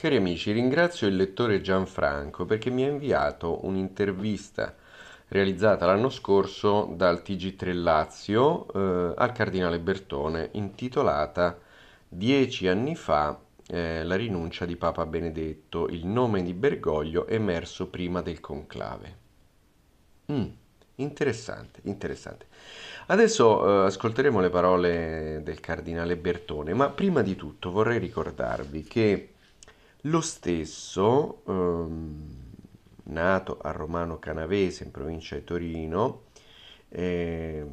Cari amici, ringrazio il lettore Gianfranco perché mi ha inviato un'intervista realizzata l'anno scorso dal TG3 Lazio eh, al Cardinale Bertone intitolata Dieci anni fa eh, la rinuncia di Papa Benedetto, il nome di Bergoglio emerso prima del conclave. Mm, interessante, interessante. Adesso eh, ascolteremo le parole del Cardinale Bertone, ma prima di tutto vorrei ricordarvi che lo stesso, ehm, nato a Romano Canavese in provincia di Torino, eh,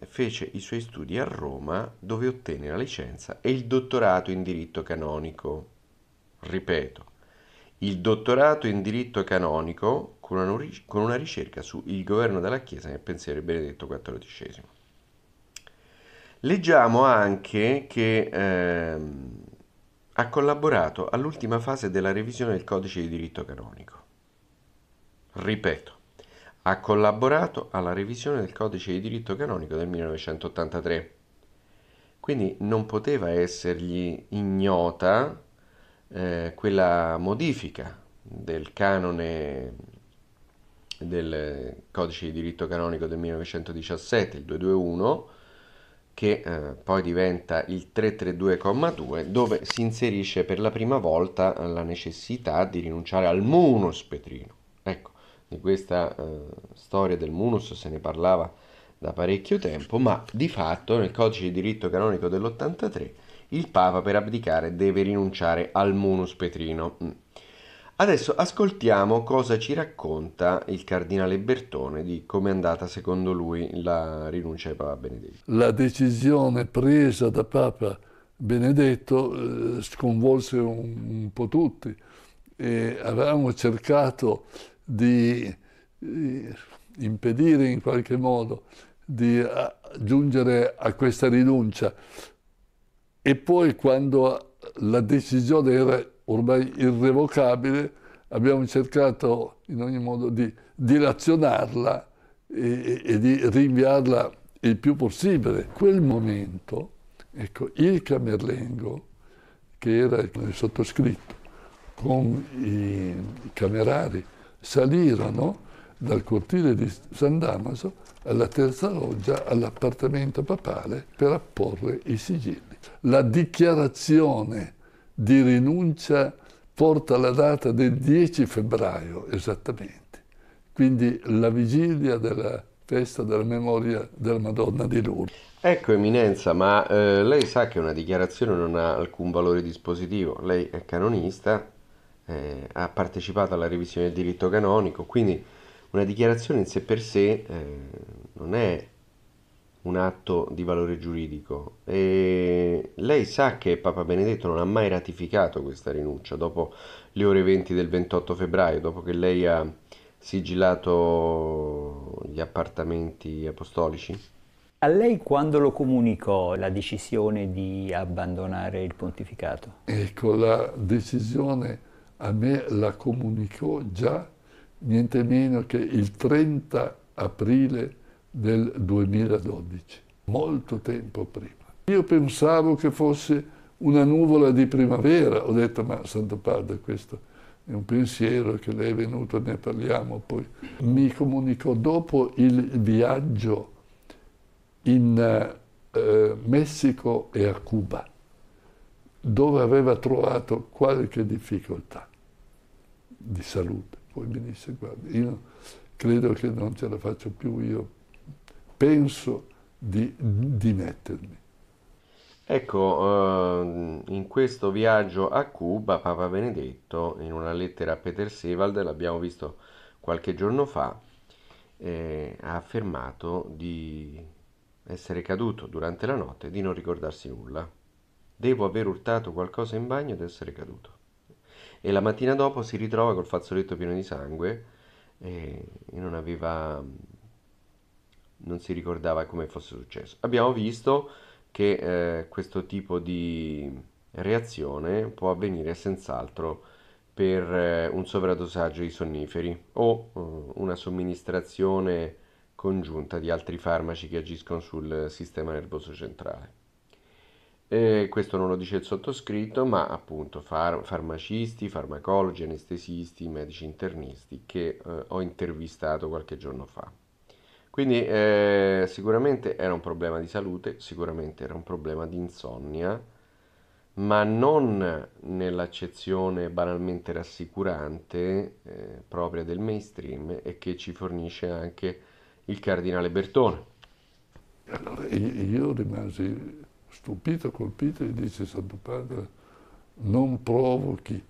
fece i suoi studi a Roma dove ottenne la licenza e il dottorato in diritto canonico. Ripeto, il dottorato in diritto canonico con una, con una ricerca su Il governo della Chiesa nel pensiero di Benedetto XIV. Leggiamo anche che ehm, ha collaborato all'ultima fase della revisione del codice di diritto canonico. Ripeto, ha collaborato alla revisione del codice di diritto canonico del 1983. Quindi non poteva essergli ignota eh, quella modifica del canone del codice di diritto canonico del 1917, il 221, che eh, poi diventa il 332,2 dove si inserisce per la prima volta eh, la necessità di rinunciare al munus petrino. Ecco, di questa eh, storia del munus se ne parlava da parecchio tempo, ma di fatto nel codice di diritto canonico dell'83 il Papa per abdicare deve rinunciare al munus petrino. Mm. Adesso ascoltiamo cosa ci racconta il cardinale Bertone di come è andata secondo lui la rinuncia di Papa Benedetto. La decisione presa da Papa Benedetto eh, sconvolse un, un, po' tutti e avevamo cercato di eh, impedire in qualche modo di a, giungere a questa rinuncia e poi quando la decisione era ormai irrevocabile, abbiamo cercato in ogni modo di dilazionarla e, e di rinviarla il più possibile. Quel momento, ecco, il Camerlengo, che era il sottoscritto, con i camerari, salirono dal cortile di San Damaso alla terza loggia, all'appartamento papale, per apporre i sigilli. La dichiarazione di rinuncia porta la data del 10 febbraio esattamente, quindi la vigilia della festa della memoria della Madonna di Lourdes. Ecco Eminenza, ma eh, lei sa che una dichiarazione non ha alcun valore dispositivo, lei è canonista, eh, ha partecipato alla revisione del diritto canonico, quindi una dichiarazione in sé per sé eh, non è un atto di valore giuridico. E lei sa che Papa Benedetto non ha mai ratificato questa rinuncia dopo le ore 20 del 28 febbraio, dopo che lei ha sigillato gli appartamenti apostolici? A lei quando lo comunicò la decisione di abbandonare il pontificato? Ecco, la decisione a me la comunicò già niente meno che il 30 aprile del 2012, molto tempo prima. Io pensavo che fosse una nuvola di primavera, ho detto ma Santo Padre questo è un pensiero che lei è venuto, ne parliamo poi. Mi comunicò dopo il viaggio in eh, Messico e a Cuba, dove aveva trovato qualche difficoltà di salute. Poi mi disse guarda, io credo che non ce la faccio più io penso di dimettermi. Ecco, ehm, in questo viaggio a Cuba, Papa Benedetto, in una lettera a Peter Sewald, l'abbiamo visto qualche giorno fa, eh, ha affermato di essere caduto durante la notte e di non ricordarsi nulla. Devo aver urtato qualcosa in bagno ed essere caduto. E la mattina dopo si ritrova col fazzoletto pieno di sangue eh, e non aveva non si ricordava come fosse successo. Abbiamo visto che eh, questo tipo di reazione può avvenire senz'altro per eh, un sovradosaggio di sonniferi o eh, una somministrazione congiunta di altri farmaci che agiscono sul sistema nervoso centrale. E questo non lo dice il sottoscritto, ma appunto far- farmacisti, farmacologi, anestesisti, medici internisti che eh, ho intervistato qualche giorno fa. Quindi eh, sicuramente era un problema di salute, sicuramente era un problema di insonnia, ma non nell'accezione banalmente rassicurante eh, propria del mainstream e che ci fornisce anche il cardinale Bertone. Allora io rimasi stupito, colpito e dice Santo Padre non provochi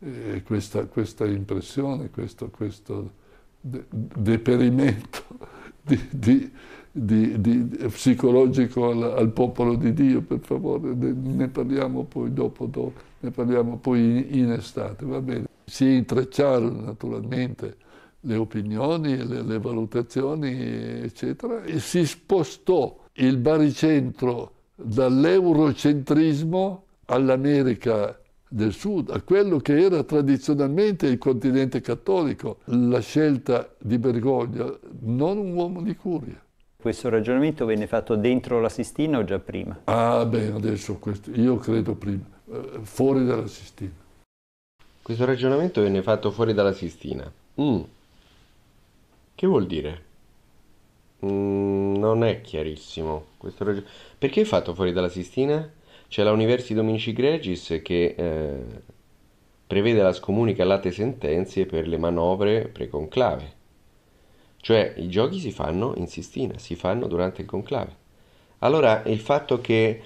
eh, questa, questa, impressione, questo, questo deperimento di, di, di, di psicologico al, al, popolo di Dio, per favore, ne, ne parliamo poi dopo, dopo, ne parliamo poi in, in estate, va bene. Si intrecciarono naturalmente le opinioni, le, le valutazioni, eccetera, e si spostò il baricentro dall'eurocentrismo all'America del sud, a quello che era tradizionalmente il continente cattolico, la scelta di Bergoglio, non un uomo di curia. Questo ragionamento venne fatto dentro la Sistina o già prima? Ah beh, adesso questo, io credo prima, eh, fuori dalla Sistina. Questo ragionamento venne fatto fuori dalla Sistina. Mm. Che vuol dire? Mm, non è chiarissimo questo ragionamento. Perché è fatto fuori dalla Sistina? C'è la Universi Dominici Gregis che eh, prevede la scomunica late sentenze per le manovre preconclave. Cioè i giochi si fanno in Sistina, si fanno durante il conclave. Allora il fatto che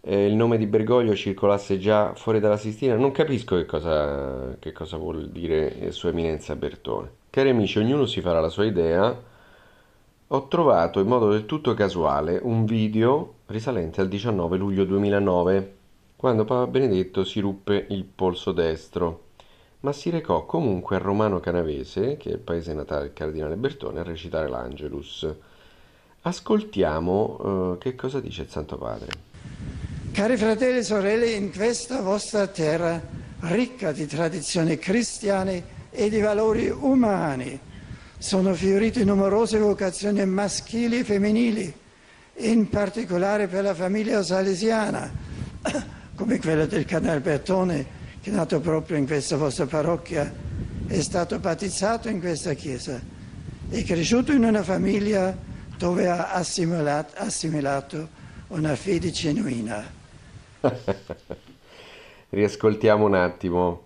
eh, il nome di Bergoglio circolasse già fuori dalla Sistina, non capisco che cosa, che cosa vuol dire eh, Sua Eminenza Bertone. Cari amici, ognuno si farà la sua idea ho trovato in modo del tutto casuale un video risalente al 19 luglio 2009, quando Papa Benedetto si ruppe il polso destro, ma si recò comunque a Romano Canavese, che è il paese natale del cardinale Bertone, a recitare l'Angelus. Ascoltiamo eh, che cosa dice il Santo Padre. Cari fratelli e sorelle, in questa vostra terra, ricca di tradizioni cristiane e di valori umani, sono fiorite numerose vocazioni maschili e femminili, in particolare per la famiglia salesiana, come quella del canale Bertone, che è nato proprio in questa vostra parrocchia, è stato battezzato in questa chiesa, e cresciuto in una famiglia dove ha assimilato, assimilato una fede genuina. Riascoltiamo un attimo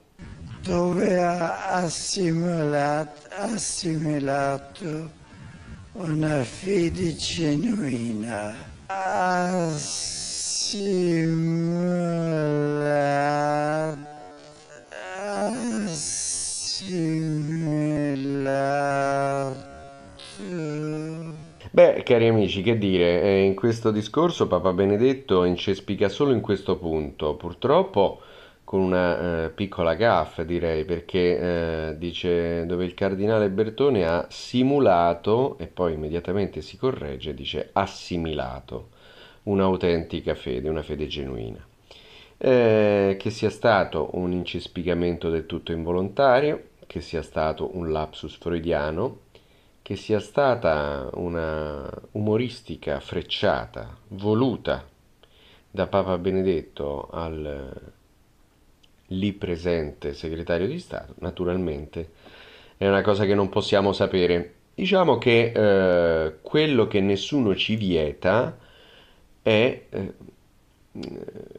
dove ha assimilato, assimilato una fede genuina. Assimilato, assimilato. Beh, cari amici, che dire, eh, in questo discorso Papa Benedetto incespica solo in questo punto. Purtroppo con una eh, piccola gaffa direi perché eh, dice dove il cardinale Bertone ha simulato e poi immediatamente si corregge dice assimilato un'autentica fede, una fede genuina eh, che sia stato un incespicamento del tutto involontario che sia stato un lapsus freudiano che sia stata una umoristica frecciata voluta da Papa Benedetto al lì presente segretario di Stato, naturalmente è una cosa che non possiamo sapere. Diciamo che eh, quello che nessuno ci vieta è eh,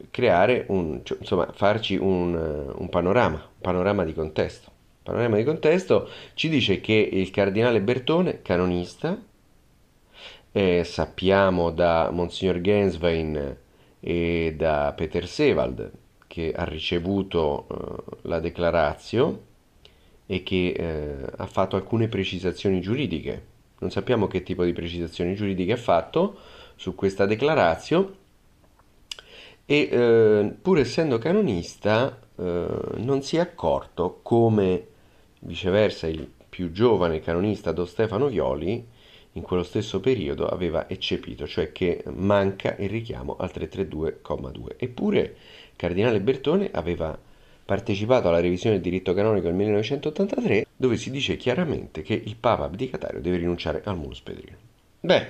creare un, cioè, insomma, farci un, un panorama, un panorama di contesto. Il panorama di contesto ci dice che il cardinale Bertone, canonista, eh, sappiamo da Monsignor Genswein e da Peter Sewald, che ha ricevuto eh, la declarazio e che eh, ha fatto alcune precisazioni giuridiche. Non sappiamo che tipo di precisazioni giuridiche ha fatto su questa declarazio e eh, pur essendo canonista eh, non si è accorto come viceversa il più giovane canonista Don Stefano Violi in quello stesso periodo aveva eccepito, cioè che manca il richiamo al 332,2. Eppure Cardinale Bertone aveva partecipato alla revisione del diritto canonico del 1983 dove si dice chiaramente che il Papa abdicatario deve rinunciare al mulus pedrino. Beh,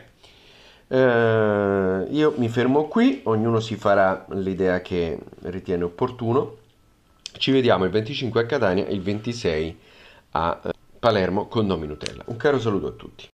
eh, io mi fermo qui, ognuno si farà l'idea che ritiene opportuno. Ci vediamo il 25 a Catania e il 26 a eh, Palermo con Nomi Nutella. Un caro saluto a tutti.